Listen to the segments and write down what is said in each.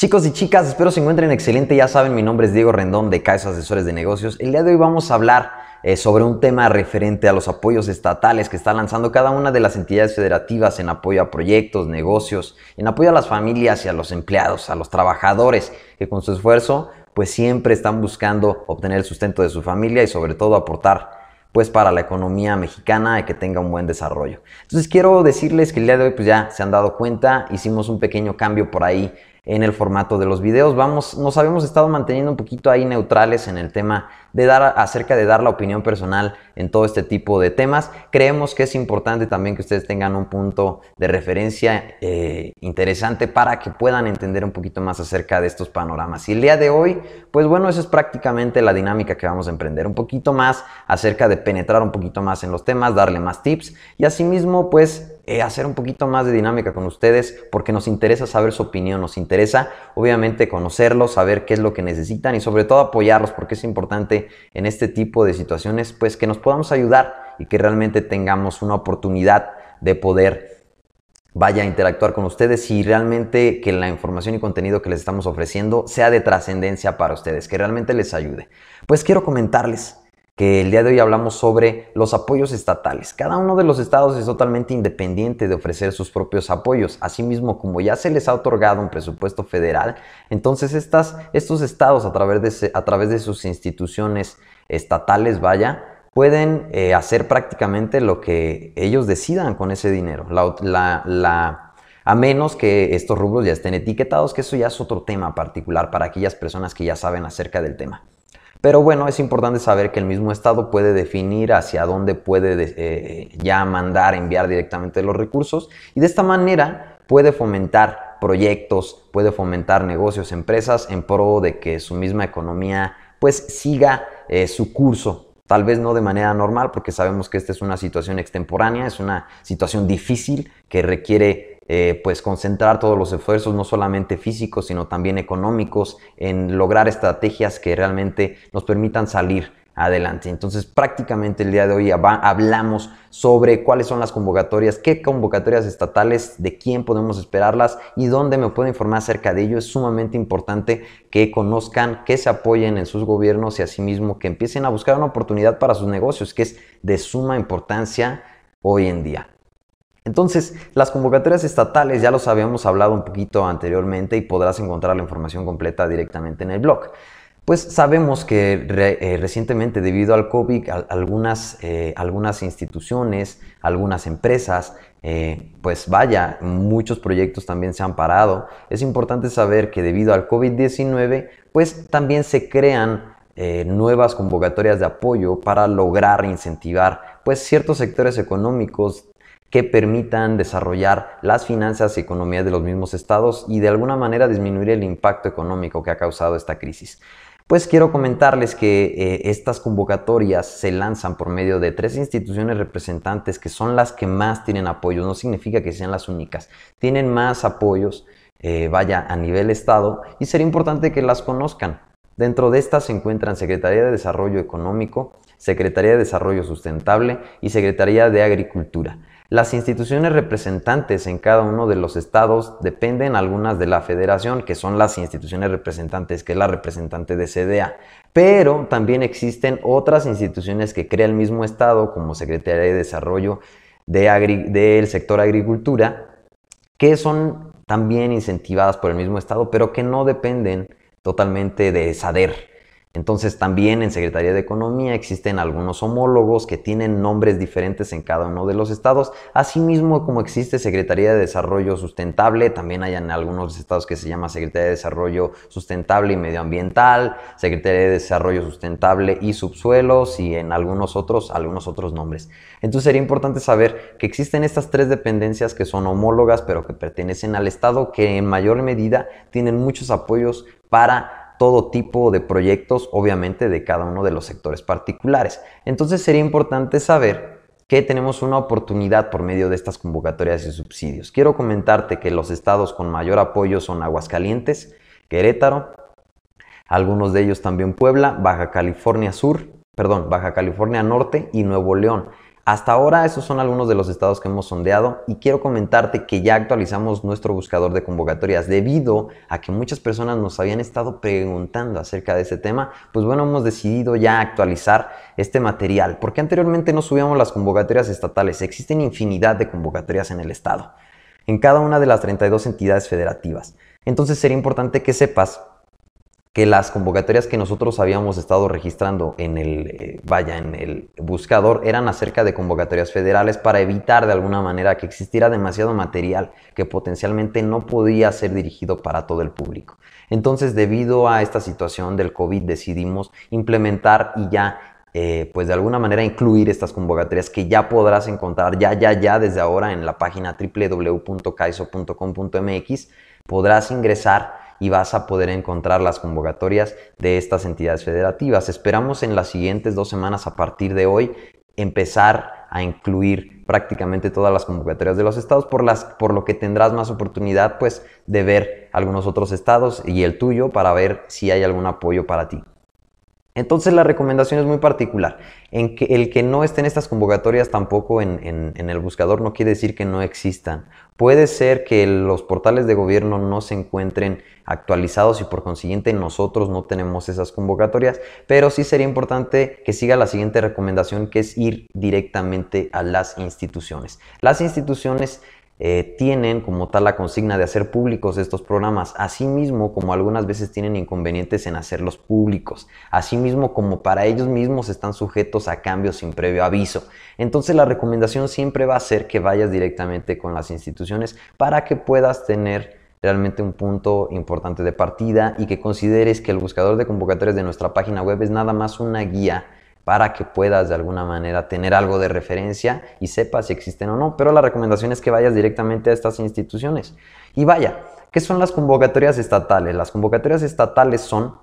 Chicos y chicas, espero se encuentren excelente. Ya saben, mi nombre es Diego Rendón de Caes Asesores de Negocios. El día de hoy vamos a hablar eh, sobre un tema referente a los apoyos estatales que está lanzando cada una de las entidades federativas en apoyo a proyectos, negocios, en apoyo a las familias y a los empleados, a los trabajadores que con su esfuerzo pues siempre están buscando obtener el sustento de su familia y sobre todo aportar pues para la economía mexicana y que tenga un buen desarrollo. Entonces quiero decirles que el día de hoy pues ya se han dado cuenta, hicimos un pequeño cambio por ahí en el formato de los videos. Vamos, nos habíamos estado manteniendo un poquito ahí neutrales en el tema de dar acerca de dar la opinión personal en todo este tipo de temas. Creemos que es importante también que ustedes tengan un punto de referencia eh, interesante para que puedan entender un poquito más acerca de estos panoramas. Y el día de hoy, pues bueno, esa es prácticamente la dinámica que vamos a emprender. Un poquito más acerca de penetrar un poquito más en los temas, darle más tips y asimismo, pues eh, hacer un poquito más de dinámica con ustedes porque nos interesa saber su opinión, nos interesa obviamente conocerlos, saber qué es lo que necesitan y sobre todo apoyarlos porque es importante en este tipo de situaciones pues que nos podamos ayudar y que realmente tengamos una oportunidad de poder vaya a interactuar con ustedes y realmente que la información y contenido que les estamos ofreciendo sea de trascendencia para ustedes, que realmente les ayude. Pues quiero comentarles que el día de hoy hablamos sobre los apoyos estatales. Cada uno de los estados es totalmente independiente de ofrecer sus propios apoyos. Asimismo, como ya se les ha otorgado un presupuesto federal, entonces estos estados a través, de, sus instituciones estatales, vaya, pueden eh, hacer prácticamente lo que ellos decidan con ese dinero. a menos que estos rubros ya estén etiquetados, que eso ya es otro tema particular para aquellas personas que ya saben acerca del tema. Pero bueno, es importante saber que el mismo Estado puede definir hacia dónde puede eh, ya mandar, enviar directamente los recursos y de esta manera puede fomentar proyectos, puede fomentar negocios, empresas en pro de que su misma economía pues siga eh, su curso. Tal vez no de manera normal porque sabemos que esta es una situación extemporánea, es una situación difícil que requiere eh, pues concentrar todos los esfuerzos, no solamente físicos, sino también económicos, en lograr estrategias que realmente nos permitan salir adelante. Entonces, prácticamente el día de hoy hablamos sobre cuáles son las convocatorias, qué convocatorias estatales, de quién podemos esperarlas y dónde me puedo informar acerca de ello. Es sumamente importante que conozcan, que se apoyen en sus gobiernos y asimismo que empiecen a buscar una oportunidad para sus negocios, que es de suma importancia hoy en día. Entonces, las convocatorias estatales ya los habíamos hablado un poquito anteriormente y podrás encontrar la información completa directamente en el blog. Pues sabemos que eh, recientemente debido al COVID algunas, eh, algunas instituciones, algunas empresas, eh, pues vaya, muchos proyectos también se han parado. Es importante saber que debido al COVID-19, pues también se crean nuevas convocatorias de apoyo para lograr incentivar pues ciertos sectores económicos que permitan desarrollar las finanzas y economías de los mismos estados y de alguna manera disminuir el impacto económico que ha causado esta crisis. Pues quiero comentarles que eh, estas convocatorias se lanzan por medio de tres instituciones representantes que son las que más tienen apoyo, no significa que sean las únicas, tienen más apoyos, eh, vaya, a nivel Estado y sería importante que las conozcan. Dentro de estas se encuentran Secretaría de Desarrollo Económico, Secretaría de Desarrollo Sustentable y Secretaría de Agricultura. Las instituciones representantes en cada uno de los estados dependen algunas de la federación, que son las instituciones representantes, que es la representante de CDA. Pero también existen otras instituciones que crea el mismo estado, como Secretaría de Desarrollo del sector agricultura, que son también incentivadas por el mismo estado, pero que no dependen totalmente de SADER, entonces también en Secretaría de Economía existen algunos homólogos que tienen nombres diferentes en cada uno de los estados, asimismo como existe Secretaría de Desarrollo Sustentable, también hay en algunos estados que se llama Secretaría de Desarrollo Sustentable y Medioambiental, Secretaría de Desarrollo Sustentable y Subsuelos y en algunos otros, algunos otros nombres. Entonces sería importante saber que existen estas tres dependencias que son homólogas pero que pertenecen al estado que en mayor medida tienen muchos apoyos para todo tipo de proyectos, obviamente de cada uno de los sectores particulares. Entonces sería importante saber que tenemos una oportunidad por medio de estas convocatorias y subsidios. Quiero comentarte que los estados con mayor apoyo son Aguascalientes, Querétaro, algunos de ellos también Puebla, Baja California Sur, perdón, Baja California Norte y Nuevo León. Hasta ahora esos son algunos de los estados que hemos sondeado y quiero comentarte que ya actualizamos nuestro buscador de convocatorias debido a que muchas personas nos habían estado preguntando acerca de ese tema, pues bueno, hemos decidido ya actualizar este material porque anteriormente no subíamos las convocatorias estatales, existen infinidad de convocatorias en el estado, en cada una de las 32 entidades federativas. Entonces sería importante que sepas que las convocatorias que nosotros habíamos estado registrando en el, eh, vaya, en el buscador eran acerca de convocatorias federales para evitar de alguna manera que existiera demasiado material que potencialmente no podía ser dirigido para todo el público. Entonces, debido a esta situación del COVID, decidimos implementar y ya eh, pues de alguna manera incluir estas convocatorias que ya podrás encontrar ya, ya, ya desde ahora en la página www.caiso.com.mx Podrás ingresar y vas a poder encontrar las convocatorias de estas entidades federativas. Esperamos en las siguientes dos semanas a partir de hoy empezar a incluir prácticamente todas las convocatorias de los estados, por, las, por lo que tendrás más oportunidad pues de ver algunos otros estados y el tuyo para ver si hay algún apoyo para ti. Entonces la recomendación es muy particular. En que el que no estén estas convocatorias tampoco en, en, el buscador no quiere decir que no existan. Puede ser que los portales de gobierno no se encuentren actualizados y por consiguiente nosotros no tenemos esas convocatorias, pero sí sería importante que siga la siguiente recomendación que es ir directamente a las instituciones. Las instituciones eh, tienen como tal la consigna de hacer públicos estos programas, asimismo como algunas veces tienen inconvenientes en hacerlos públicos, asimismo como para ellos mismos están sujetos a cambios sin previo aviso. Entonces la recomendación siempre va a ser que vayas directamente con las instituciones para que puedas tener realmente un punto importante de partida y que consideres que el buscador de convocatorias de nuestra página web es nada más una guía para que puedas de alguna manera tener algo de referencia y sepas si existen o no. Pero la recomendación es que vayas directamente a estas instituciones. Y vaya, ¿qué son las convocatorias estatales? Las convocatorias estatales son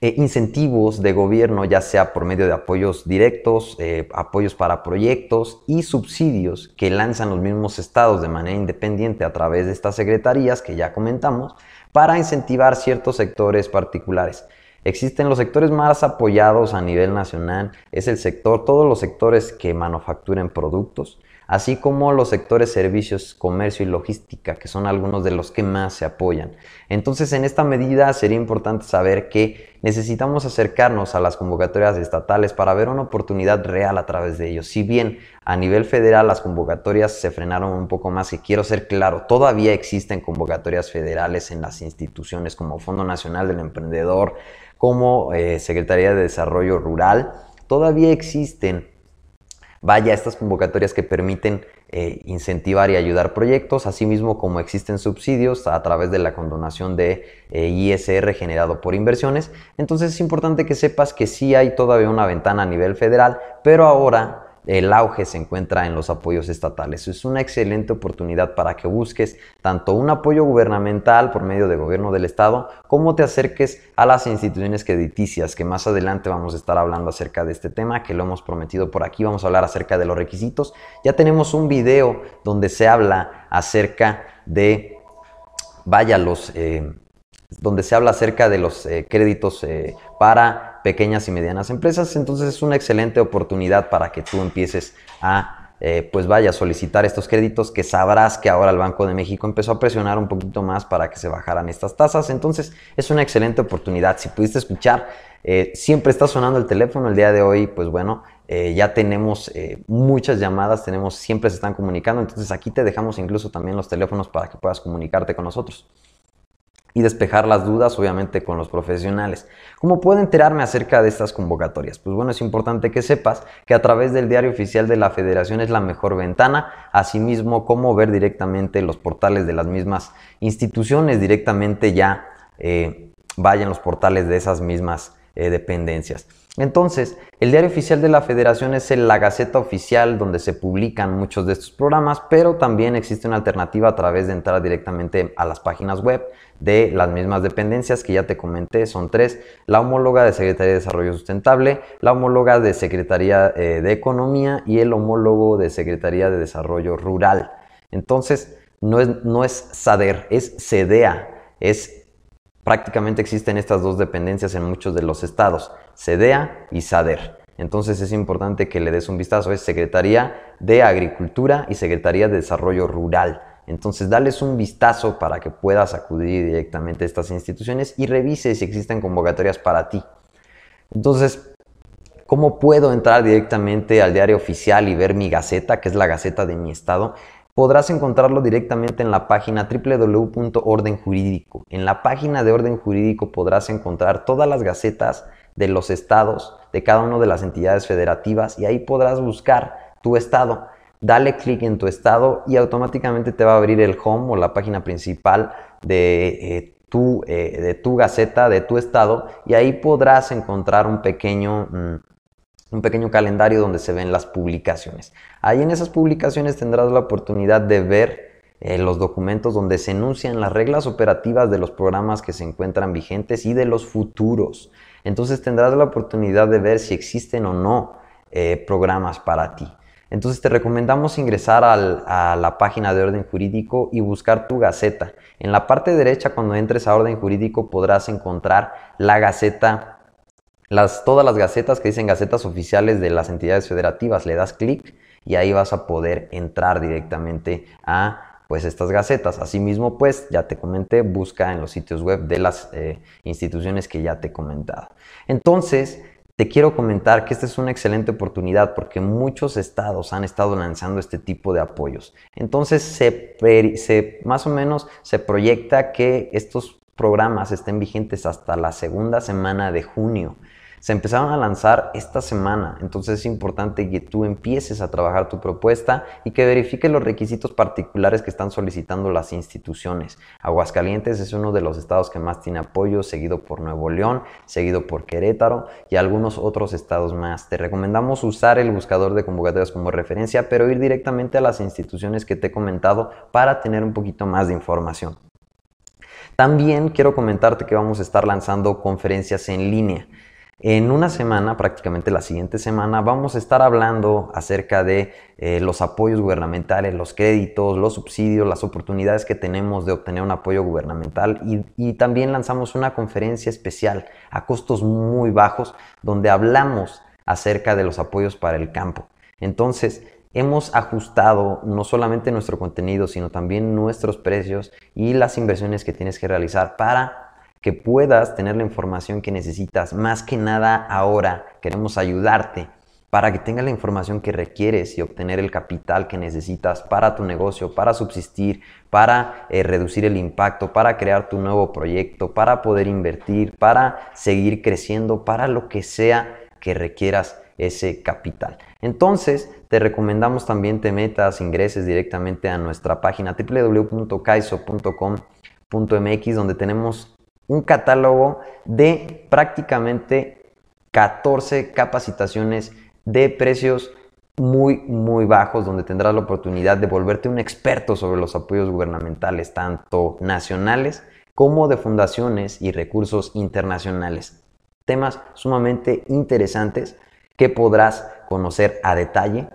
eh, incentivos de gobierno, ya sea por medio de apoyos directos, eh, apoyos para proyectos y subsidios que lanzan los mismos estados de manera independiente a través de estas secretarías que ya comentamos, para incentivar ciertos sectores particulares. Existen los sectores más apoyados a nivel nacional, es el sector, todos los sectores que manufacturen productos, así como los sectores servicios, comercio y logística, que son algunos de los que más se apoyan. Entonces, en esta medida sería importante saber que necesitamos acercarnos a las convocatorias estatales para ver una oportunidad real a través de ellos. Si bien a nivel federal las convocatorias se frenaron un poco más, y quiero ser claro, todavía existen convocatorias federales en las instituciones como Fondo Nacional del Emprendedor, como eh, Secretaría de Desarrollo Rural, todavía existen vaya a estas convocatorias que permiten eh, incentivar y ayudar proyectos, asimismo como existen subsidios a través de la condonación de eh, ISR generado por inversiones. Entonces es importante que sepas que sí hay todavía una ventana a nivel federal, pero ahora el auge se encuentra en los apoyos estatales. Es una excelente oportunidad para que busques tanto un apoyo gubernamental por medio del gobierno del estado, como te acerques a las instituciones crediticias, que más adelante vamos a estar hablando acerca de este tema, que lo hemos prometido por aquí, vamos a hablar acerca de los requisitos. Ya tenemos un video donde se habla acerca de, vaya, los... Eh, donde se habla acerca de los eh, créditos eh, para pequeñas y medianas empresas. Entonces es una excelente oportunidad para que tú empieces a eh, pues vaya a solicitar estos créditos que sabrás que ahora el Banco de México empezó a presionar un poquito más para que se bajaran estas tasas. Entonces es una excelente oportunidad. Si pudiste escuchar, siempre está sonando el teléfono el día de hoy, pues bueno. ya tenemos muchas llamadas, tenemos, siempre se están comunicando, entonces aquí te dejamos incluso también los teléfonos para que puedas comunicarte con nosotros y despejar las dudas, obviamente, con los profesionales. ¿Cómo puedo enterarme acerca de estas convocatorias? Pues bueno, es importante que sepas que a través del diario oficial de la federación es la mejor ventana, asimismo como ver directamente los portales de las mismas instituciones, directamente ya eh, vayan los portales de esas mismas eh, dependencias. Entonces, el diario oficial de la federación es la Gaceta Oficial donde se publican muchos de estos programas, pero también existe una alternativa a través de entrar directamente a las páginas web de las mismas dependencias que ya te comenté, son tres, la homóloga de Secretaría de Desarrollo Sustentable, la homóloga de Secretaría eh, de Economía y el homólogo de Secretaría de Desarrollo Rural. Entonces, no es, no es SADER, es CEDEA, es prácticamente existen estas dos dependencias en muchos de los estados, SEDEA y SADER. Entonces es importante que le des un vistazo, es Secretaría de Agricultura y Secretaría de Desarrollo Rural. Entonces, dales un vistazo para que puedas acudir directamente a estas instituciones y revise si existen convocatorias para ti. Entonces, ¿cómo puedo entrar directamente al diario oficial y ver mi gaceta, que es la gaceta de mi estado? podrás encontrarlo directamente en la página www.ordenjurídico. En la página de Orden Jurídico podrás encontrar todas las gacetas de los estados, de cada una de las entidades federativas y ahí podrás buscar tu estado. Dale clic en tu estado y automáticamente te va a abrir el home o la página principal de, eh, tu, eh, de tu gaceta, de tu estado y ahí podrás encontrar un pequeño... Mm, un pequeño calendario donde se ven las publicaciones. Ahí en esas publicaciones tendrás la oportunidad de ver eh, los documentos donde se enuncian las reglas operativas de los programas que se encuentran vigentes y de los futuros. Entonces tendrás la oportunidad de ver si existen o no eh, programas para ti. Entonces te recomendamos ingresar a la página de orden jurídico y buscar tu gaceta. En la parte derecha cuando entres a orden jurídico podrás encontrar la gaceta todas las gacetas que dicen gacetas oficiales de las entidades federativas, le das clic y ahí vas a poder entrar directamente a pues estas gacetas. Asimismo, pues ya te comenté, busca en los sitios web de las eh, instituciones que ya te he comentado. Entonces, te quiero comentar que esta es una excelente oportunidad porque muchos estados han estado lanzando este tipo de apoyos. Entonces, más o menos se proyecta que estos programas estén vigentes hasta la segunda semana de junio. Se empezaron a lanzar esta semana, entonces es importante que tú empieces a trabajar tu propuesta y que verifiques los requisitos particulares que están solicitando las instituciones. Aguascalientes es uno de los estados que más tiene apoyo, seguido por Nuevo León, seguido por Querétaro y algunos otros estados más. Te recomendamos usar el buscador de convocatorias como referencia, pero ir directamente a las instituciones que te he comentado para tener un poquito más de información. También quiero comentarte que vamos a estar lanzando conferencias en línea. En una semana, prácticamente la siguiente semana, vamos a estar hablando acerca de eh, los apoyos gubernamentales, los créditos, los subsidios, las oportunidades que tenemos de obtener un apoyo gubernamental y también lanzamos una conferencia especial a costos muy bajos donde hablamos acerca de los apoyos para el campo. Entonces, hemos ajustado no solamente nuestro contenido, sino también nuestros precios y las inversiones que tienes que realizar para que puedas tener la información que necesitas. Más que nada ahora queremos ayudarte para que tengas la información que requieres y obtener el capital que necesitas para tu negocio, para subsistir, para eh, reducir el impacto, para crear tu nuevo proyecto, para poder invertir, para seguir creciendo, para lo que sea que requieras ese capital. Entonces, te recomendamos también te metas, ingreses directamente a nuestra página www.caiso.com.mx, donde tenemos un catálogo de prácticamente 14 capacitaciones de precios muy, muy bajos, donde tendrás la oportunidad de volverte un experto sobre los apoyos gubernamentales, tanto nacionales como de fundaciones y recursos internacionales. Temas sumamente interesantes que podrás conocer a detalle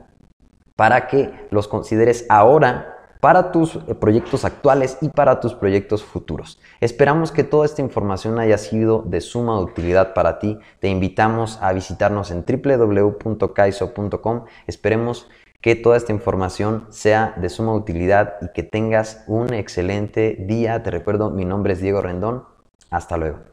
para que los consideres ahora para tus eh, proyectos actuales y para tus proyectos futuros. Esperamos que toda esta información haya sido de suma utilidad para ti. Te invitamos a visitarnos en www.kaiso.com. Esperemos que toda esta información sea de suma utilidad y que tengas un excelente día. Te recuerdo, mi nombre es Diego Rendón. Hasta luego.